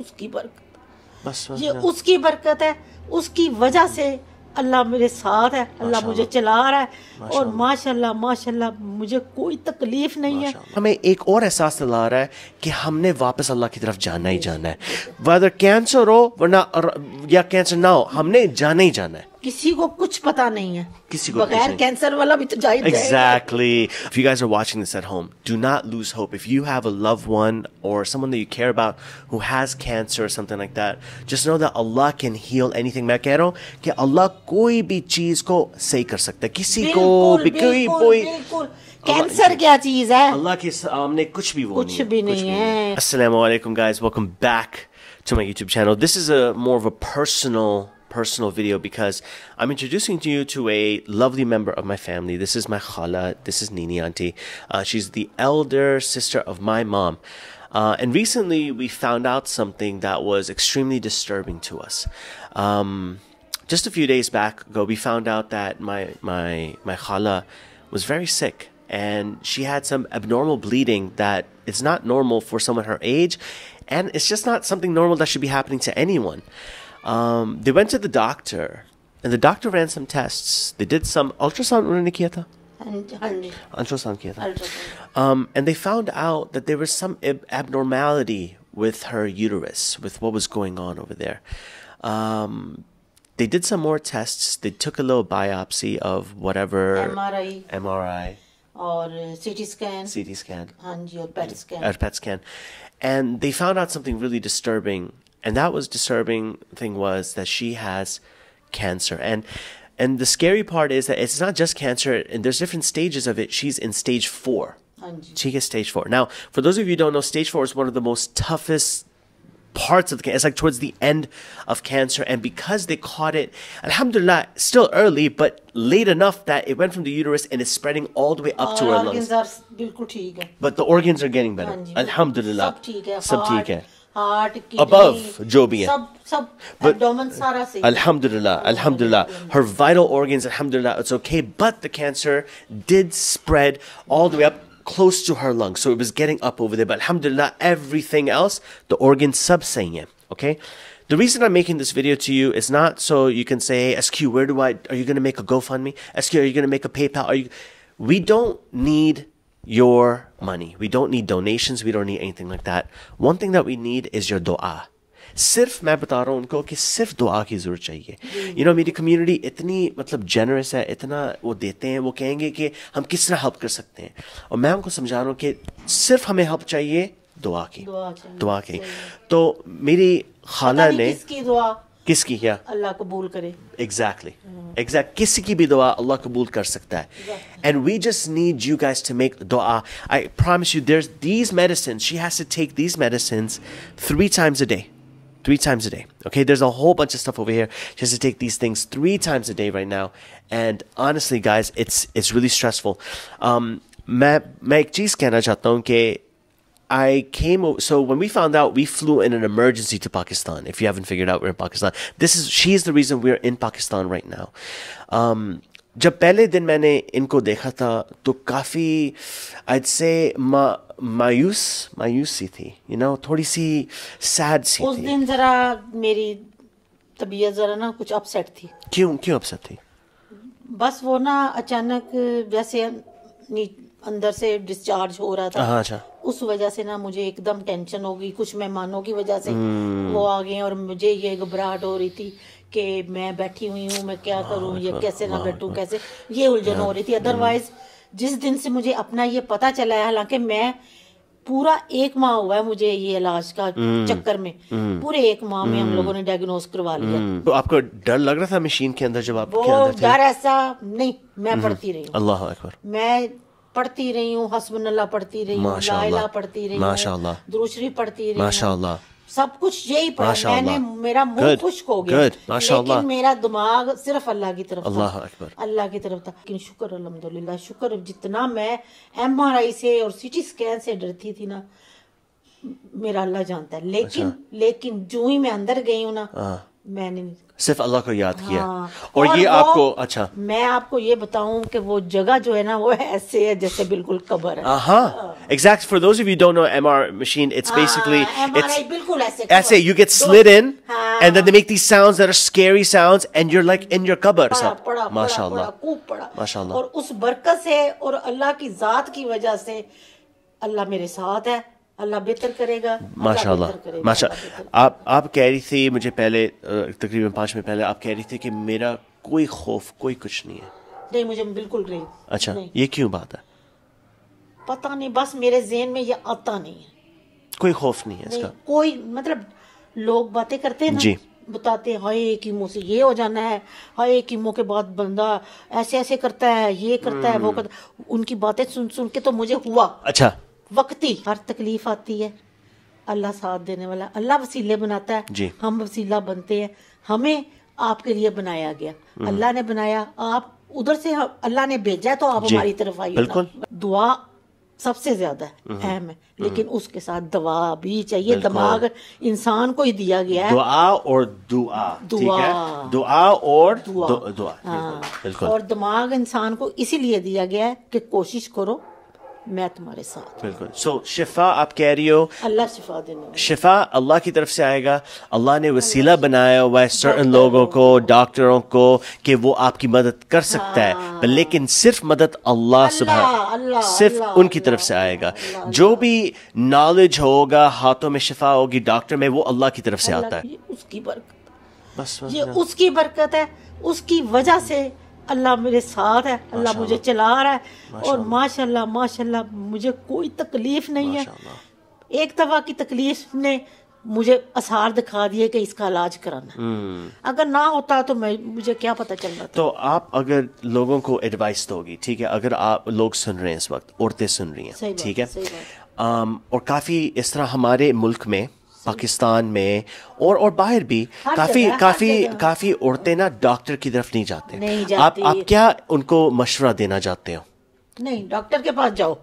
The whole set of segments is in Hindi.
उसकी बरकत बस ये उसकी बरकत है उसकी वजह से अल्लाह मेरे साथ है अल्लाह मुझे चला रहा है और माशाल्लाह माशाल्लाह मुझे कोई तकलीफ नहीं है हमें एक और एहसास दिला रहा है कि हमने वापस अल्लाह की तरफ जाना ही जाना है वदर कैंसर हो वरना या कैंसर ना हो हमने जाना ही जाना है किसी को कुछ पता नहीं है किसी को बगैर कैंसर वाला भी तो जा Exactly. If you guys are watching this at home, do not lose hope. If you have a loved one or someone that you care about who has cancer or something like that, just know that Allah can heal anything. मैं कह रहा हूँ कि अल्लाह कोई भी चीज को सही कर सकता है किसी को भी कोई कोई कैंसर क्या चीज है अल्लाह के सामने कुछ भी वो कुछ भी नहीं है अस्सलाम वालेकुम guys welcome to my YouTube channel. This is a more of a personal personal video because I'm introducing you to a lovely member of my family. This is my khala. This is Nini auntie. Uh, she's the elder sister of my mom. Uh, and recently we found out something that was extremely disturbing to us. Um, just a few days back ago, we found out that my, my, my khala was very sick and she had some abnormal bleeding that it's not normal for someone her age and it's just not something normal that should be happening to anyone. Um, they went to the doctor, and the doctor ran some tests. They did some ultrasound, Uniketa. Ultrasound, Keta. Um, and they found out that there was some abnormality with her uterus, with what was going on over there. Um, they did some more tests. They took a little biopsy of whatever MRI, MRI or uh, CT scan, CT scan, and your PET scan, or PET scan, and they found out something really disturbing and that was disturbing thing was that she has cancer and and the scary part is that it's not just cancer and there's different stages of it she's in stage four she gets stage four now for those of you who don't know stage four is one of the most toughest parts of the cancer it's like towards the end of cancer and because they caught it alhamdulillah still early but late enough that it went from the uterus and it's spreading all the way up to her lungs but the organs are getting better alhamdulillah sub heart, kidney, above Jobian. Sub, sub but, abdomen, Alhamdulillah, alhamdulillah. Her vital organs, alhamdulillah, it's okay. But the cancer did spread all the way up close to her lungs. So it was getting up over there. But alhamdulillah, everything else, the organ subsayyan. Okay? The reason I'm making this video to you is not so you can say, hey, SQ, where do I, are you going to make a GoFundMe? SQ, are you going to make a PayPal? Are you, we don't need your money. We don't need donations. We don't need anything like that. One thing that we need is your dua. सिर्फ मैं बता रहा हूँ उनको कि सिर्फ दुआ की ज़रूरत चाहिए यू you नो know, मेरी कम्युनिटी इतनी मतलब जेनरस है इतना वो देते हैं वो कहेंगे कि हम किस तरह हेल्प कर सकते हैं और मैं उनको समझा रहा हूँ कि सिर्फ हमें हेल्प चाहिए दुआ की दुआ की, दुआ की। तो मेरी खाला ने दुआ किसकी है अल्लाह कबूल करे एग्जैक्टली exactly. एग्जैक्ट किसी की भी दुआ अल्लाह कबूल कर सकता है and we just need you guys to make दुआ I promise you there these medicine she has to take these medicine three times a day three times a day. Okay, there's a whole bunch of stuff over here. She has to take these things three times a day right now, and honestly, guys, it's it's really stressful. Um, मैं मैं एक चीज़ कहना चाहता I came so when we found out we flew in an emergency to Pakistan. If you haven't figured out we're in Pakistan, this is she is the reason we're in Pakistan right now. Um, जब पहले दिन मैंने इनको देखा था तो काफ़ी आइड से मा मायूस मायूस सी थी यू you नो know, थोड़ी सी सैड सी उस थी। दिन जरा मेरी तबीयत जरा ना कुछ अपसेट थी क्यों क्यों अपसेट थी बस वो ना अचानक जैसे अंदर से डिस्चार्ज हो रहा था हाँ, अच्छा उस वजह से ना मुझे एकदम टेंशन हो गई कुछ मेहमानों की वजह से हम्म। वो आ गए और मुझे ये घबराहट हो रही थी कि मैं बैठी हुई हूँ मैं क्या करूँ ये कैसे ना बैठू कैसे ये उलझन हो रही थी अदरवाइज हम्म। जिस दिन से मुझे अपना ये पता चला है हालांकि मैं पूरा एक माह हुआ है मुझे ये इलाज का हम्म। चक्कर में पूरे एक माह में हम लोगों ने डायग्नोस करवा लिया तो आपको डर लग रहा था मशीन के अंदर जब आप वो डर ऐसा नहीं मैं पढ़ती रही अल्लाह मैं पढ़ती रही हूँ हसबनल्ला पढ़ती रही हूँ पढ़ती रही हूँ दूसरी पढ़ती रही माशाल्लाह सब कुछ यही पढ़ा मैंने मेरा मुंह खुश्क हो गया लेकिन मेरा दिमाग सिर्फ अल्लाह की तरफ अल्लाह अकबर अल्लाह की तरफ था लेकिन शुक्र अलहमदुल्ला शुक्र जितना मैं एम आर आई से और सिटी स्कैन से डरती थी ना मेरा अल्लाह जानता है लेकिन अच्छा। लेकिन जो ही मैं अंदर गई हूँ ना हाँ। मैंने सिर्फ अल्लाह को याद किया हाँ। और, और ये आपको अच्छा मैं आपको ये बताऊं कि वो जगह जो है ना वो ऐसे है जैसे बिल्कुल कबर है हाँ exact for those of you don't know MR machine it's basically it's बिल्कुल ऐसे ऐसे you get slid in and then they make these sounds that are scary sounds and you are like in your कबर सब माशाल्लाह माशाल्लाह और उस बरकत से और अल्लाह की जात की वजह से अल्लाह मेरे साथ है अल्लाह बेहतर करेगा माशाल्लाह माशा आप आप कह रही थी मुझे पहले तकरीबन पाँच मिनट पहले आप कह रही थी कि मेरा कोई खौफ कोई कुछ नहीं है नहीं मुझे बिल्कुल नहीं अच्छा नहीं। ये क्यों बात है पता नहीं बस मेरे जहन में ये आता नहीं है कोई खौफ नहीं है इसका कोई मतलब लोग बातें करते हैं जी बताते हैं हाय एक ही मुँह से ये हो जाना है हाय एक ही मुँह के बाद बंदा ऐसे ऐसे करता है ये करता है वो हम्म। करता उनकी बातें सुन सुन के तो मुझे हुआ अच्छा वक्ती हर तकलीफ आती है अल्लाह साथ देने वाला अल्लाह वसीले बनाता है हम वसीला बनते हैं हमें आपके लिए बनाया गया हम्म। अल्लाह ने बनाया आप उधर से अल्लाह ने भेजा है तो आप हमारी तरफ आइए दुआ सबसे ज्यादा हम्म। अहम है लेकिन हम्म। उसके साथ दवा भी चाहिए दिमाग इंसान को ही दिया गया है दुआ और दुआ दुआ दुआ और दुआ दुआ, दुआ, दुआ, दुआ, दुआ, दुआ और दिमाग इंसान को इसीलिए दिया गया है कि कोशिश करो मैं तुम्हारे साथ बिल्कुल सो so, शिफा आप कह रही हो अल्लाह शिफा देना शिफा अल्लाह की तरफ से आएगा अल्लाह ने वसीला बनाया हुआ है सर्टन लोगों को डॉक्टरों को कि वो आपकी मदद कर सकता हाँ। है लेकिन सिर्फ मदद अल्लाह सुबह सिर्फ अल्ला, उनकी तरफ से आएगा जो भी नॉलेज होगा हाथों में शिफा होगी डॉक्टर में वो अल्लाह की तरफ से आता है उसकी बरकत बस ये उसकी बरकत है उसकी वजह से अल्लाह मेरे साथ है अल्लाह मुझे चला रहा है और माशाल्लाह माशाल्लाह मुझे कोई तकलीफ नहीं है एक दफ़ा की तकलीफ ने मुझे आसार दिखा दिए कि इसका इलाज कराना हम्म। अगर ना होता तो मैं मुझे क्या पता चल रहा तो आप अगर लोगों को एडवाइस दोगी ठीक है अगर आप लोग सुन रहे हैं इस वक्त औरतें सुन रही हैं ठीक है आम, और काफ़ी इस तरह हमारे मुल्क में पाकिस्तान में और और बाहर भी काफ़ी काफ़ी काफ़ी औरतें ना डॉक्टर की तरफ नहीं जाते नहीं जाती आप आप क्या उनको मशवरा देना चाहते हो नहीं डॉक्टर के पास जाओ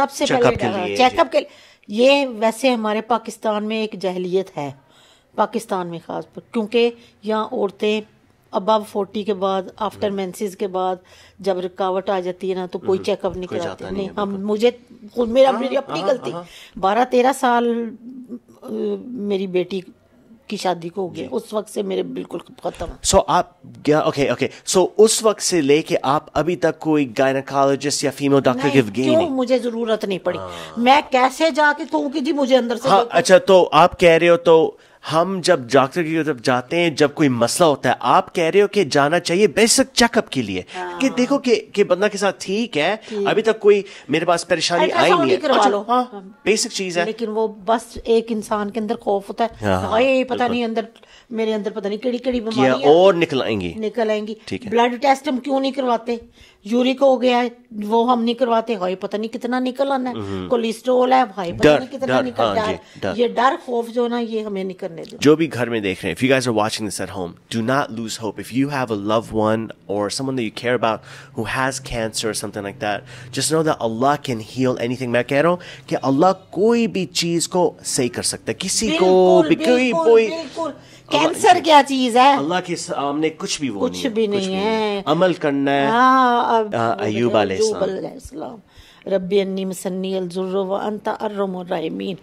सबसे चेकअप के लिए चेकअप हाँ, के ये वैसे हमारे पाकिस्तान में एक जहलीत है पाकिस्तान में खास पर क्योंकि यहाँ औरतें अबव फोर्टी के बाद आफ्टर हम्म। मैंसिस के बाद जब रुकावट आ जाती है ना तो कोई चेकअप हम्म। नहीं कराते नहीं, नहीं हम मुझे खुद मेरा हाँ, मेरी अपनी हाँ, गलती बारह तेरह साल मेरी बेटी की शादी को हो गया उस वक्त से मेरे बिल्कुल खत्म सो so, आप गया ओके ओके सो उस वक्त से लेके आप अभी तक कोई गायनकोलॉजिस्ट या फीमेल डॉक्टर गिव गए नहीं मुझे जरूरत नहीं पड़ी आ... हाँ। मैं कैसे जाके कहूँ कि जी मुझे अंदर से हाँ, अच्छा तो आप कह रहे हो तो हम जब डॉक्टर की तरफ जाते हैं जब कोई मसला होता है आप कह रहे हो कि जाना चाहिए बेसिक चेकअप के लिए हाँ। कि देखो कि कि बंदा के साथ ठीक है अभी तक कोई मेरे पास परेशानी आई तो नहीं है अच्छा, हाँ, बेसिक चीज है लेकिन वो बस एक इंसान के अंदर खौफ होता है हाँ, पता नहीं अंदर मेरे अंदर पता नहीं केड़ी केड़ी बीमारी और निकल आएंगी निकल आएंगी ब्लड टेस्ट हम क्यों नहीं करवाते यूरिक हो गया है वो हम नहीं करवाते हाई पता नहीं कितना निकल आना है हम्म। कोलेस्ट्रोल है हाई पता नहीं कितना निकल हाँ जाए है ये डर खौफ जो ना ये हमें निकल रहने दो जो if you guys are watching this at home do not lose hope if you have a loved one or someone that you care about who has cancer or something like that just know that Allah can heal anything मैं कह रहा हूँ कि अल्लाह कोई भी चीज को सही कर सकता है किसी को भी कोई कोई कैंसर क्या चीज है अल्लाह के सामने कुछ भी वो कुछ नहीं, भी नहीं, कुछ रबी अन्नी मसन्नी अलजुर्र व अनता अर्रमीन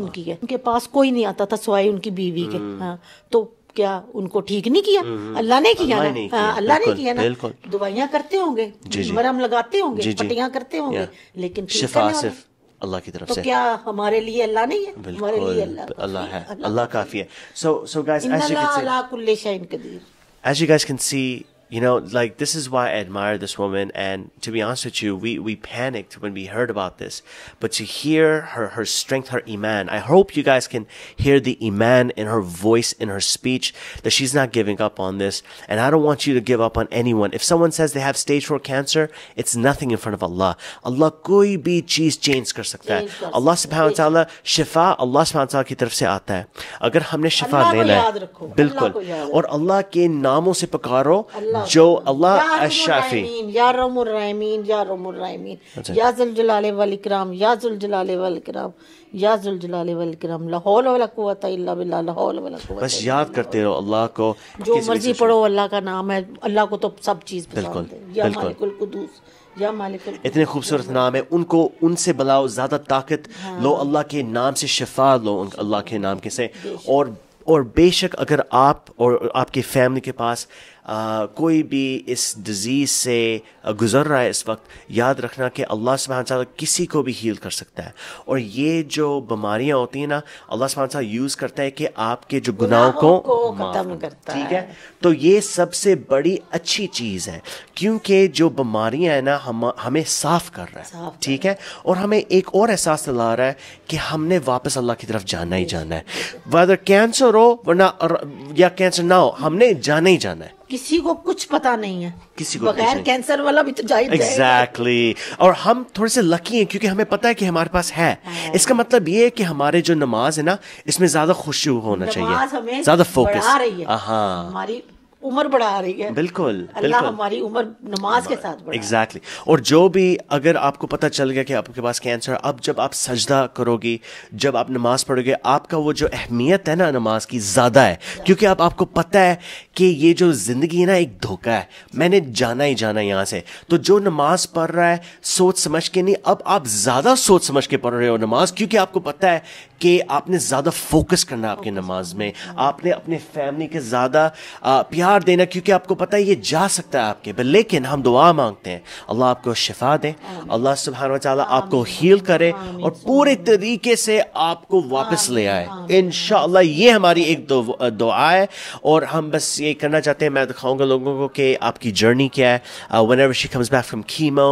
उनकी है उनके पास कोई नहीं आता था सवाई उनकी बीवी के हम्म। हाँ तो क्या उनको ठीक नहीं किया हम्म, हम्म। अल्लाह ने किया ना हाँ, अल्लाह ने किया ना दवाइयाँ करते होंगे मरम लगाते होंगे पटियाँ करते होंगे लेकिन अल्लाह की तरफ तो से क्या हमारे लिए अल्लाह नहीं है हमारे लिए अल्लाह अल्लाह है अल्लाह काफी है so so guys as you can see you know, like this is why I admire this woman. And to be honest with you, we, we panicked when we heard about this, but to hear her, her strength, her Iman, I hope you guys can hear the Iman in her voice, in her speech that she's not giving up on this. And I don't want you to give up on anyone. If someone says they have stage four cancer, it's nothing in front of Allah. Allah koi bhi cheez change kar sakta hai. Allah subhanahu wa ta'ala shifa Allah subhanahu wa ta'ala ki taraf se aata hai. Agar humne shifa lena hai, bilkul. और Allah के naamon se pakaro. जो अल्लाह अच्छा। बस याद करते रहो अल्लाह को जो मर्जी पढ़ो अल्लाह का नाम है अल्लाह को तो सब चीज बिल्कुल है इतने खूबसूरत नाम है उनको उनसे बुलाओ ज़्यादा ताकत हाँ। लो अल्लाह के नाम से शिफा लो उन अल्लाह के नाम के से और और बेशक अगर आप और आपकी फैमिली के पास कोई भी इस डिज़ीज़ से गुज़र रहा है इस वक्त याद रखना कि अल्लाह साहब किसी को भी हील कर सकता है और ये जो बीमारियाँ होती हैं ना अल्लाह सुबह यूज़ करता है कि आपके जो गुनाहों को, ख़त्म करता ठीक है तो ये सबसे बड़ी अच्छी चीज़ है क्योंकि जो बीमारियाँ हैं ना हम हमें साफ़ कर रहा है ठीक है और हमें एक और एहसास दिला रहा है कि हमने वापस अल्लाह की तरफ जाना ही जाना है वदर कैंसर हो वरना या कैंसर ना हो हमने जाना ही जाना है किसी को कुछ पता नहीं है किसी को बगैर कैंसर वाला भी तो जाहिर एग्जैक्टली exactly. और हम थोड़े से लकी हैं क्योंकि हमें पता है कि हमारे पास है इसका मतलब ये है कि हमारे जो नमाज है ना इसमें ज्यादा खुशी होना चाहिए ज्यादा फोकस हमारी उम्र बढ़ा रही है बिल्कुल अल्लाह हमारी उम्र नमाज के साथ एग्जैक्टली exactly. और जो भी अगर आपको पता चल गया कि आपके पास कैंसर अब जब आप सजदा करोगी जब आप नमाज पढ़ोगे आपका वो जो अहमियत है ना नमाज की ज़्यादा है क्योंकि आप आपको पता है कि ये जो ज़िंदगी है ना एक धोखा है मैंने जाना ही जाना यहाँ से तो जो नमाज पढ़ रहा है सोच समझ के नहीं अब आप ज़्यादा सोच समझ के पढ़ रहे हो नमाज क्योंकि आपको पता है कि आपने ज़्यादा फोकस करना है आपकी नमाज में आपने अपने फैमिली के ज़्यादा प्यार देना क्योंकि आपको पता है ये जा सकता है आपके पर लेकिन हम दुआ मांगते हैं अल्लाह आपको शिफा दे अल्लाह सुबहान वाली आपको हील करे और पूरे तरीके से आपको वापस ले आए इन ये हमारी एक दुआ है और हम बस ये एक करना चाहते हैं मैं दिखाऊंगा लोगों को कि आपकी जर्नी क्या है whenever she comes back from chemo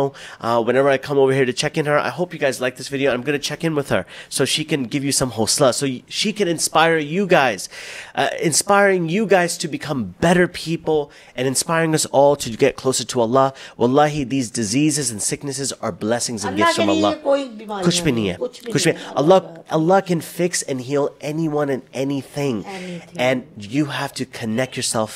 whenever I come over here to check in her I hope you guys like this video I am gonna check in with her so she can give you some हौसला so she can inspire you guys inspiring you guys to become better people and inspiring us all to get closer to अल्लाह wallahi these diseases and sicknesses are blessings and gifts from Allah कुछ भी नहीं है कुछ भी Allah Allah can fix and heal anyone and anything, anything. and you have to connect yourself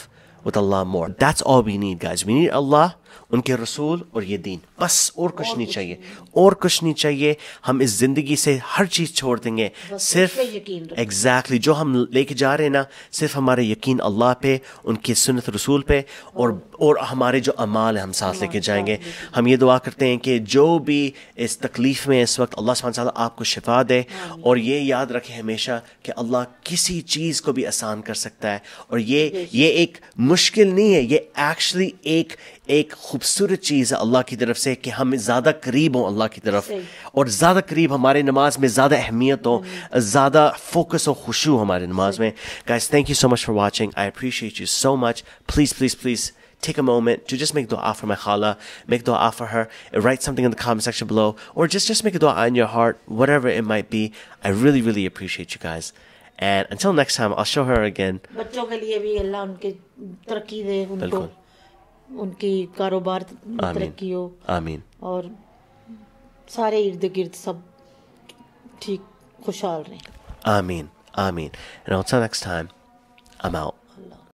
with Allah more. That's all we need, guys. We need Allah उनके रसूल और ये दीन बस और कुछ नहीं चाहिए और कुछ नहीं चाहिए हम इस ज़िंदगी से हर चीज़ छोड़ देंगे सिर्फ एग्जैक्टली जो हम लेके जा रहे हैं ना सिर्फ हमारे यकीन अल्लाह पे उनके सुनत रसूल पे और और हमारे जो अमाल हैं हम साथ लेके जाएंगे हम ये दुआ करते हैं कि जो भी इस तकलीफ़ में इस वक्त अल्लाह सुबह आपको शिफा दे और ये याद रखें हमेशा कि अल्लाह किसी चीज़ को भी आसान कर सकता है और ये ये एक मुश्किल नहीं है ये एक्चुअली एक एक खूबसूरत चीज़ है अल्लाह की तरफ से कि हम ज़्यादा करीब हों अल्लाह की तरफ और ज़्यादा करीब हमारे नमाज में ज़्यादा अहमियत हो ज़्यादा फोकस हो खुशू हमारे नमाज में guys thank you so much for watching I appreciate you so much please please please Take a moment to just make dua for my khala, make dua for her, write something in the comment section below, or just, just make a dua in your heart, whatever it might be. I really, really appreciate you guys. And until next time, I'll show her again. उनकी कारोबार तरक्की हो आमीन और सारे इर्द गिर्द सब ठीक खुशहाल रहे आमीन आमीन and until next time